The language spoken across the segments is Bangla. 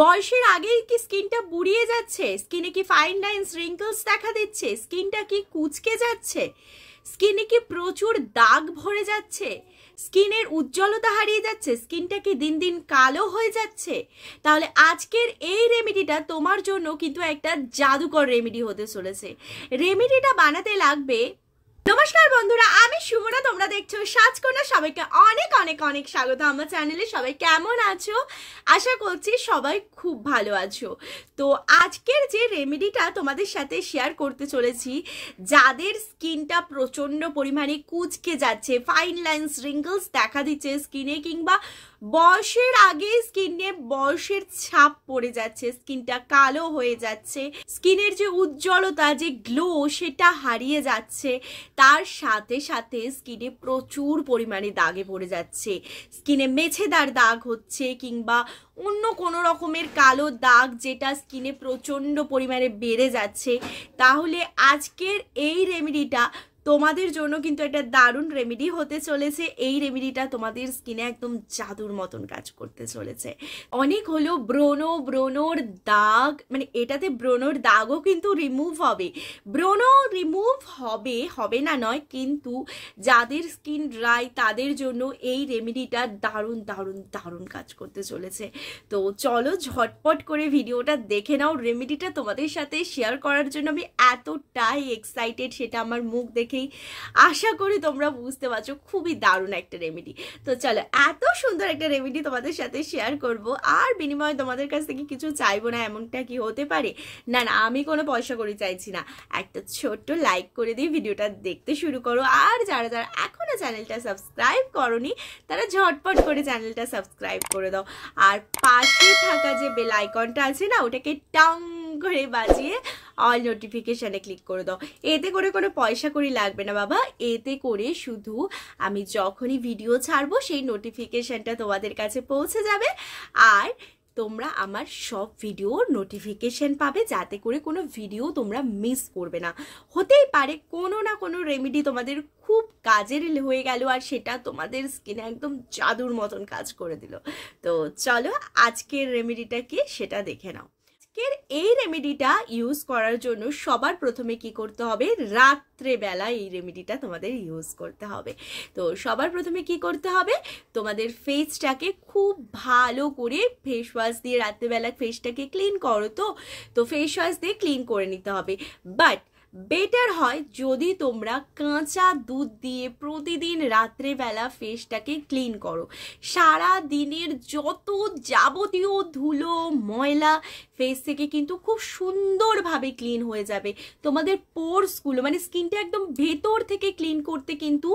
বয়সের আগেই কি স্কিনটা বুড়িয়ে যাচ্ছে স্কিনে কি ফাইন লাইন রিঙ্কলস দেখা দিচ্ছে স্কিনটা কি কুচকে যাচ্ছে স্কিনে কি প্রচুর দাগ ভরে যাচ্ছে স্কিনের উজ্জ্বলতা হারিয়ে যাচ্ছে স্কিনটা কি দিন দিন কালো হয়ে যাচ্ছে তাহলে আজকের এই রেমেডিটা তোমার জন্য কিন্তু একটা জাদুকর রেমেডি হতে চলেছে রেমেডিটা বানাতে লাগবে নমস্কার বন্ধুরা আমি শুভরা তোমরা দেখছো সাজকোনা সবাইকে অনেক অনেক অনেক স্বাগত আমার চ্যানেলে সবাই কেমন আছো আশা করছি সবাই খুব ভালো আছো তো আজকের যে রেমেডিটা তোমাদের সাথে শেয়ার করতে চলেছি যাদের স্কিনটা প্রচণ্ড পরিমাণে কুচকে যাচ্ছে ফাইন লাইন্স রিঙ্কলস দেখা দিচ্ছে স্কিনে কিংবা বয়সের আগে স্কিনে বয়সের ছাপ পড়ে যাচ্ছে স্কিনটা কালো হয়ে যাচ্ছে স্কিনের যে উজ্জ্বলতা যে গ্লো সেটা হারিয়ে যাচ্ছে তার সাথে সাথে স্কিনে প্রচুর পরিমাণে দাগে পড়ে যাচ্ছে স্কিনে মেছেদার দাগ হচ্ছে কিংবা অন্য কোনো রকমের কালো দাগ যেটা স্কিনে প্রচণ্ড পরিমাণে বেড়ে যাচ্ছে তাহলে আজকের এই রেমেডিটা তোমাদের জন্য কিন্তু একটা দারুণ রেমেডি হতে চলেছে এই রেমেডিটা তোমাদের স্কিনে একদম জাদুর মতন কাজ করতে চলেছে অনেক হলো ব্রোনো ব্রোনোর দাগ মানে এটাতে ব্রোনোর দাগও কিন্তু রিমুভ হবে ব্রোনো রিমুভ হবে হবে না নয় কিন্তু যাদের স্কিন ড্রাই তাদের জন্য এই রেমেডিটা দারুণ দারুণ দারুণ কাজ করতে চলেছে তো চলো ঝটপট করে ভিডিওটা দেখে নাও রেমেডিটা তোমাদের সাথে শেয়ার করার জন্য আমি এতটাই এক্সাইটেড সেটা আমার মুখ দেখে দেখেই আশা করি তোমরা বুঝতে পারছো খুবই দারুণ একটা রেমেডি তো চলো এত সুন্দর একটা রেমেডি তোমাদের সাথে শেয়ার করব আর বিনিময়ে তোমাদের কাছ থেকে কিছু চাইবো না এমনটা কি হতে পারে না না আমি কোনো পয়সা করে চাইছি না একটা ছোট্ট লাইক করে দিয়ে ভিডিওটা দেখতে শুরু করো আর যারা যারা এখনও চ্যানেলটা সাবস্ক্রাইব করনি তারা ঝটপট করে চ্যানেলটা সাবস্ক্রাইব করে দাও আর পাশে থাকা যে বেল আইকনটা আছে না ওটাকে টাং করে বাজিয়ে অল নোটিফিকেশানে ক্লিক করে দাও এতে করে কোনো পয়সা করি লাগবে না বাবা এতে করে শুধু আমি যখনই ভিডিও ছাড়বো সেই নোটিফিকেশানটা তোমাদের কাছে পৌঁছে যাবে আর তোমরা আমার সব ভিডিওর নোটিফিকেশান পাবে যাতে করে কোনো ভিডিও তোমরা মিস করবে না হতেই পারে কোনো না কোনো রেমেডি তোমাদের খুব কাজের হয়ে গেল আর সেটা তোমাদের স্কিনে একদম জাদুর মতন কাজ করে দিল তো চলো আজকের রেমেডিটা কি সেটা দেখে নাও আজকের এই রেমেডিটা ইউজ করার জন্য সবার প্রথমে কি করতে হবে রাত্রেবেলা এই রেমেডিটা তোমাদের ইউজ করতে হবে তো সবার প্রথমে কি করতে হবে তোমাদের ফেসটাকে খুব ভালো করে ফেস ওয়াশ দিয়ে রাত্রেবেলা ফেসটাকে ক্লিন করো তো তো ফেস ওয়াশ দিয়ে ক্লিন করে নিতে হবে বাট বেটার হয় যদি তোমরা কাঁচা দুধ দিয়ে প্রতিদিন রাত্রেবেলা ফেসটাকে ক্লিন করো সারা দিনের যত যাবতীয় ধুলো ময়লা ফেস থেকে কিন্তু খুব সুন্দরভাবে ক্লিন হয়ে যাবে তোমাদের পোর্সগুলো মানে স্কিনটা একদম ভেতর থেকে ক্লিন করতে কিন্তু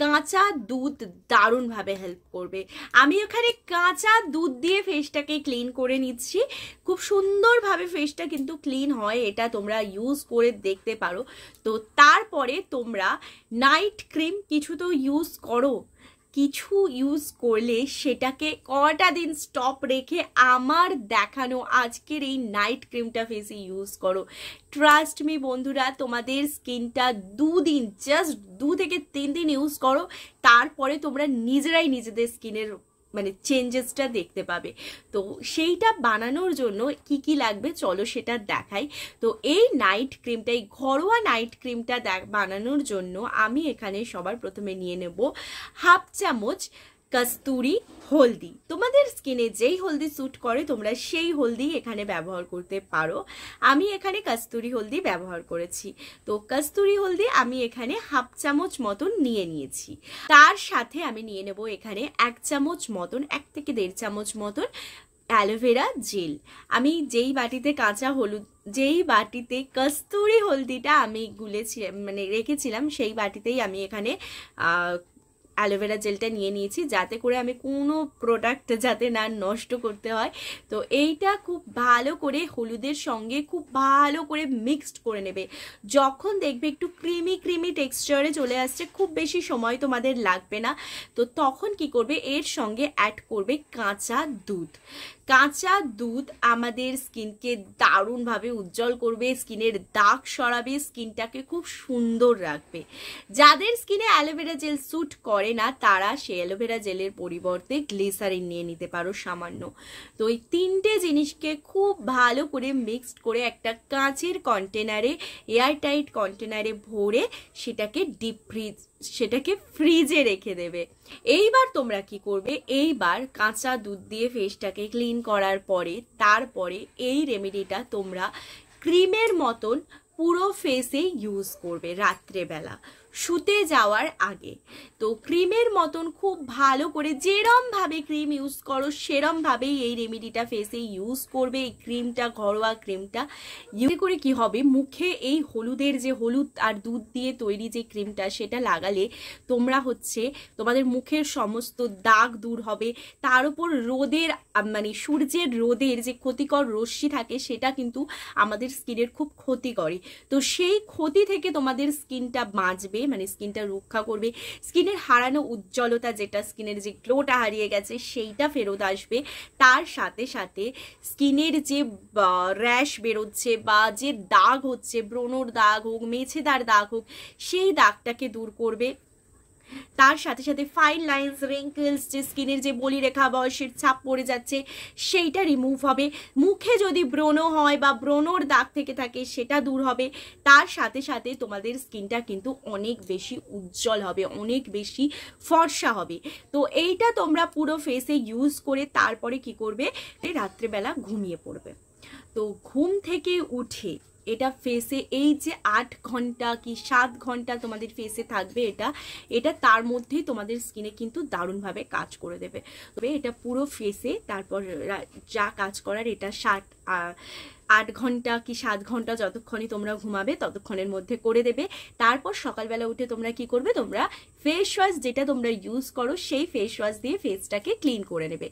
কাঁচা দুধ দারুণভাবে হেল্প করবে আমি ওখানে কাঁচা দুধ দিয়ে ফেসটাকে ক্লিন করে নিচ্ছি খুব সুন্দরভাবে ফেসটা কিন্তু ক্লিন হয় এটা তোমরা ইউজ করে দেখতে পারো তো তারপরে তোমরা নাইট ক্রিম কিছু তো ইউজ করো কিছু ইউজ করলে সেটাকে কটা দিন স্টপ রেখে আমার দেখানো আজকের এই নাইট ক্রিমটা ফেসে ইউজ করো ট্রাস্ট মি বন্ধুরা তোমাদের স্কিনটা দুদিন জাস্ট দু থেকে তিন দিন ইউজ করো তারপরে তোমরা নিজেরাই নিজেদের স্কিনের মানে চেঞ্জেসটা দেখতে পাবে তো সেইটা বানানোর জন্য কি কি লাগবে চলো সেটা দেখাই তো এই নাইট ক্রিমটা এই ঘরোয়া নাইট ক্রিমটা বানানোর জন্য আমি এখানে সবার প্রথমে নিয়ে নেব হাফ চামচ কস্তুরি হলদি তোমাদের স্কিনে যেই হলদি স্যুট করে তোমরা সেই হলদি এখানে ব্যবহার করতে পারো আমি এখানে কাস্তুরি হলদি ব্যবহার করেছি তো কাস্তুরি হলদি আমি এখানে হাফ চামচ মতন নিয়ে নিয়েছি তার সাথে আমি নিয়ে নেব এখানে এক চামচ মতন এক থেকে দেড় চামচ মতন অ্যালোভেরা জেল আমি যেই বাটিতে কাঁচা হলুদ যেই বাটিতে কস্তুরি হলদিটা আমি গুলেছি মানে রেখেছিলাম সেই বাটিতেই আমি এখানে অ্যালোভেরা জেলটা নিয়ে নিয়েছি যাতে করে আমি কোনো প্রোডাক্ট যাতে না নষ্ট করতে হয় তো এইটা খুব ভালো করে হলুদের সঙ্গে খুব ভালো করে মিক্সড করে নেবে যখন দেখবে একটু ক্রিমি ক্রিমি টেক্সচারে চলে আসছে খুব বেশি সময় তোমাদের লাগবে না তো তখন কি করবে এর সঙ্গে অ্যাড করবে কাঁচা দুধ কাঁচা দুধ আমাদের স্কিনকে দারুণভাবে উজ্জ্বল করবে স্কিনের দাগ সরাবে স্কিনটাকে খুব সুন্দর রাখবে যাদের স্কিনে অ্যালোভেরা জেল স্যুট করে না তারা সেই অ্যালোভেরা জেলের পরিবর্তে গ্লিসারিন নিয়ে নিতে পারো সামান্য তো এই তিনটে জিনিসকে খুব ভালো করে মিক্সড করে একটা কাঁচের কন্টেনারে এয়ারটাইট কন্টেনারে ভরে সেটাকে ডিপ ফ্রিজ সেটাকে ফ্রিজে রেখে দেবে এইবার তোমরা কি করবে এইবার কাঁচা দুধ দিয়ে ফেসটাকে ক্লিন করার পরে তারপরে এই রেমেডিটা তোমরা ক্রিমের মতন পুরো ফেসে ইউজ করবে রাত্রেবেলা শুতে যাওয়ার আগে তো ক্রিমের মতন খুব ভালো করে যেরমভাবে ক্রিম ইউজ করো সেরমভাবেই এই রেমেডিটা ফেসে ইউজ করবে এই ক্রিমটা ঘরোয়া ক্রিমটা ইউজ করে কি হবে মুখে এই হলুদের যে হলুদ আর দুধ দিয়ে তৈরি যে ক্রিমটা সেটা লাগালে তোমরা হচ্ছে তোমাদের মুখের সমস্ত দাগ দূর হবে তার উপর রোদের মানে সূর্যের রোদের যে ক্ষতিকর রশ্মি থাকে সেটা কিন্তু আমাদের স্কিনের খুব ক্ষতি করে তো সেই ক্ষতি থেকে তোমাদের স্কিনটা বাঁচবে মানে স্কিনটা রক্ষা করবে স্কিনের হারানো উজ্জ্বলতা যেটা স্কিনের যে গ্লোটা হারিয়ে গেছে সেইটা ফেরত আসবে তার সাথে সাথে স্কিনের যে র্যাশ বেরোচ্ছে বা যে দাগ হচ্ছে ব্রণর দাগ হোক মেছেদার দাগ হোক সেই দাগটাকে দূর করবে তার সাথে সাথে ফাইন লাইন্স রিঙ্কলস যে স্কিনের যে বলিরেখা বয়সের ছাপ পড়ে যাচ্ছে সেইটা রিমুভ হবে মুখে যদি ব্রণ হয় বা ব্রণর দাগ থেকে থাকে সেটা দূর হবে তার সাথে সাথে তোমাদের স্কিনটা কিন্তু অনেক বেশি উজ্জ্বল হবে অনেক বেশি ফর্সা হবে তো এইটা তোমরা পুরো ফেসে ইউজ করে তারপরে কি করবে রাত্রেবেলা ঘুমিয়ে পড়বে তো ঘুম থেকে উঠে এটা ফেসে এই যে আট ঘন্টা কি সাত ঘন্টা তোমাদের ফেসে থাকবে এটা এটা তার মধ্যেই তোমাদের স্কিনে কিন্তু দারুণভাবে কাজ করে দেবে তবে এটা পুরো ফেসে তারপর যা কাজ করার এটা ষাট আট ঘন্টা কি সাত ঘন্টা যতক্ষণই তোমরা ঘুমাবে ততক্ষণের মধ্যে করে দেবে তারপর সকালবেলা উঠে তোমরা কি করবে তোমরা ফেস ওয়াশ যেটা তোমরা ইউজ করো সেই ফেস ওয়াশ দিয়ে ফেসটাকে ক্লিন করে নেবে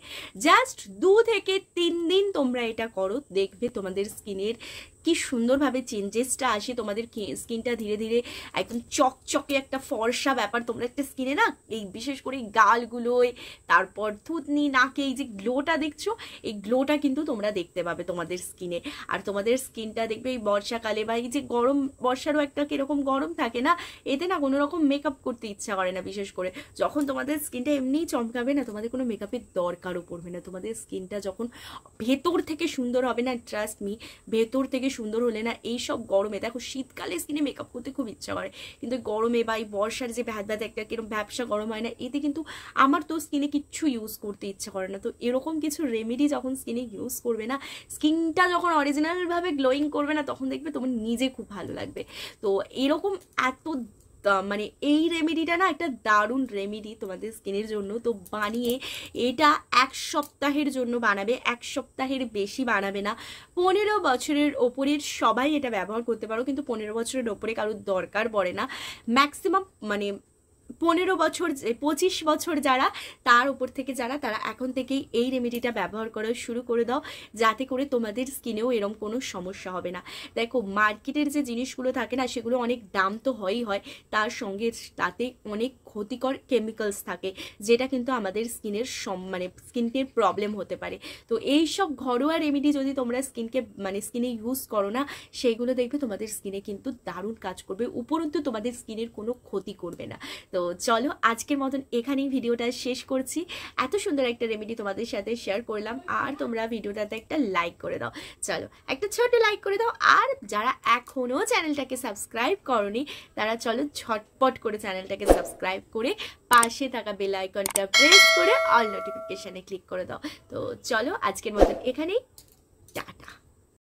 জাস্ট দু থেকে তিন দিন তোমরা এটা করো দেখবে তোমাদের স্কিনের কি সুন্দরভাবে চেঞ্জেসটা আসে তোমাদের স্কিনটা ধীরে ধীরে একদম চকচকে একটা ফর্সা ব্যাপার তোমরা একটা স্কিনে না এই বিশেষ করে গালগুলোয় তারপর থুতনি নাকে এই যে গ্লোটা দেখছো এই গ্লোটা কিন্তু তোমরা দেখতে পাবে তোমাদের স্কিনে আর তোমাদের স্কিনটা দেখবে এই বর্ষাকালে বা এই যে গরম বর্ষারও একটা কীরকম গরম থাকে না এতে না কোনো রকম মেকআপ করতে ইচ্ছা করে না বিশেষ করে যখন তোমাদের স্কিনটা এমনিই চমকাবে না তোমাদের কোনো মেকআপের দরকারও পড়বে না তোমাদের স্কিনটা যখন ভেতর থেকে সুন্দর হবে না ট্রাস্ট মি ভেতর থেকে সুন্দর হলে না এই সব গরমে দেখো শীতকালে স্কিনে মেকআপ করতে খুব ইচ্ছা করে কিন্তু গরমে বা এই বর্ষার যে ভ্যাদ ভ্যাদ একটা কিরকম ব্যবসা গরম হয় না এতে কিন্তু আমার তো স্কিনে কিচ্ছু ইউজ করতে ইচ্ছা করে না তো এরকম কিছু রেমেডি যখন স্কিনে ইউজ করবে না স্কিনটা যখন অরিজিন অরিজিনালভাবে গ্লোয়িং করবে না তখন দেখবে তোমার নিজে খুব ভালো লাগবে তো এরকম এত মানে এই রেমেডিটা না একটা দারুণ রেমেডি তোমাদের স্কিনের জন্য তো বানিয়ে এটা এক সপ্তাহের জন্য বানাবে এক সপ্তাহের বেশি বানাবে না পনেরো বছরের ওপরের সবাই এটা ব্যবহার করতে পারো কিন্তু পনেরো বছরের ওপরে কারোর দরকার পড়ে না ম্যাক্সিমাম মানে পনেরো বছর পঁচিশ বছর যারা তার উপর থেকে যারা তারা এখন থেকেই এই রেমেডিটা ব্যবহার করা শুরু করে দাও যাতে করে তোমাদের স্কিনেও এরম কোনো সমস্যা হবে না দেখো মার্কেটের যে জিনিসগুলো থাকে না সেগুলো অনেক দাম তো হয়ই হয় তার সঙ্গে তাতে অনেক ক্ষতিকর কেমিক্যালস থাকে যেটা কিন্তু আমাদের স্কিনের সম মানে স্কিনকে প্রবলেম হতে পারে তো এই সব ঘরোয়া রেমেডি যদি তোমরা স্কিনকে মানে স্কিনে ইউজ করো না সেইগুলো দেখবে তোমাদের স্কিনে কিন্তু দারুণ কাজ করবে উপরন্তু তোমাদের স্কিনের কোনো ক্ষতি করবে না তো তো চলো আজকের মতন এখানেই ভিডিওটা শেষ করছি এত সুন্দর একটা রেমেডি তোমাদের সাথে শেয়ার করলাম আর তোমরা ভিডিওটাতে একটা লাইক করে দাও চলো একটা ছোট লাইক করে দাও আর যারা এখনও চ্যানেলটাকে সাবস্ক্রাইব করনি তারা চলো ঝটপট করে চ্যানেলটাকে সাবস্ক্রাইব করে পাশে থাকা বেল আইকনটা প্রেস করে অল নোটিফিকেশানে ক্লিক করে দাও তো চলো আজকের মতন এখানেই টাটা